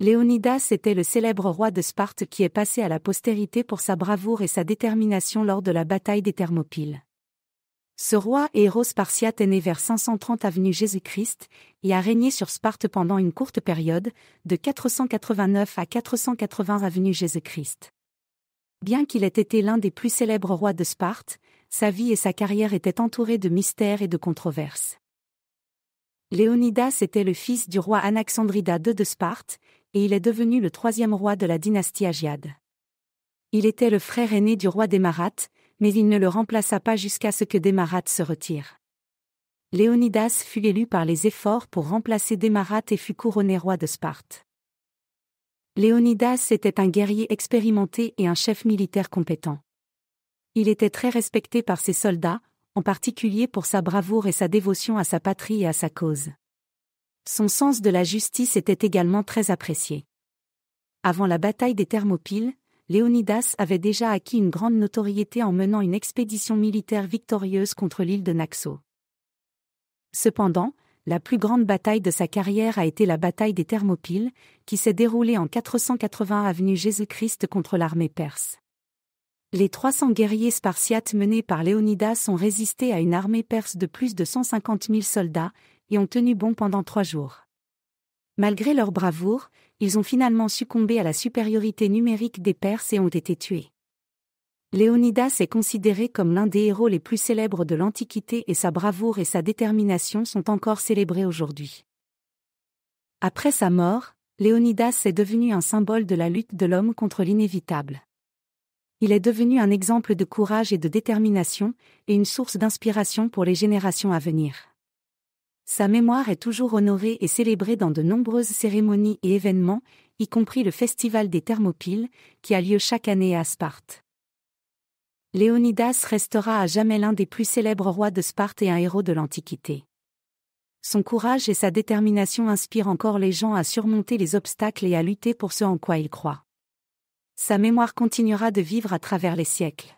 Léonidas était le célèbre roi de Sparte qui est passé à la postérité pour sa bravoure et sa détermination lors de la bataille des Thermopyles. Ce roi héros spartiate est né vers 530 avenue Jésus-Christ et a régné sur Sparte pendant une courte période, de 489 à 480 avenue Jésus-Christ. Bien qu'il ait été l'un des plus célèbres rois de Sparte, sa vie et sa carrière étaient entourées de mystères et de controverses. Léonidas était le fils du roi Anaxandrida II de Sparte, et il est devenu le troisième roi de la dynastie Agiade. Il était le frère aîné du roi d'Émarate, mais il ne le remplaça pas jusqu'à ce que Démarate se retire. Léonidas fut élu par les efforts pour remplacer Démarate et fut couronné roi de Sparte. Léonidas était un guerrier expérimenté et un chef militaire compétent. Il était très respecté par ses soldats, en particulier pour sa bravoure et sa dévotion à sa patrie et à sa cause. Son sens de la justice était également très apprécié. Avant la bataille des Thermopyles, Léonidas avait déjà acquis une grande notoriété en menant une expédition militaire victorieuse contre l'île de Naxos. Cependant, la plus grande bataille de sa carrière a été la bataille des Thermopyles, qui s'est déroulée en 480 avenue Jésus-Christ contre l'armée perse. Les 300 guerriers spartiates menés par Léonidas ont résisté à une armée perse de plus de 150 000 soldats et ont tenu bon pendant trois jours. Malgré leur bravoure, ils ont finalement succombé à la supériorité numérique des Perses et ont été tués. Léonidas est considéré comme l'un des héros les plus célèbres de l'Antiquité et sa bravoure et sa détermination sont encore célébrées aujourd'hui. Après sa mort, Léonidas est devenu un symbole de la lutte de l'homme contre l'inévitable il est devenu un exemple de courage et de détermination, et une source d'inspiration pour les générations à venir. Sa mémoire est toujours honorée et célébrée dans de nombreuses cérémonies et événements, y compris le Festival des Thermopyles, qui a lieu chaque année à Sparte. Léonidas restera à jamais l'un des plus célèbres rois de Sparte et un héros de l'Antiquité. Son courage et sa détermination inspirent encore les gens à surmonter les obstacles et à lutter pour ce en quoi ils croient. Sa mémoire continuera de vivre à travers les siècles.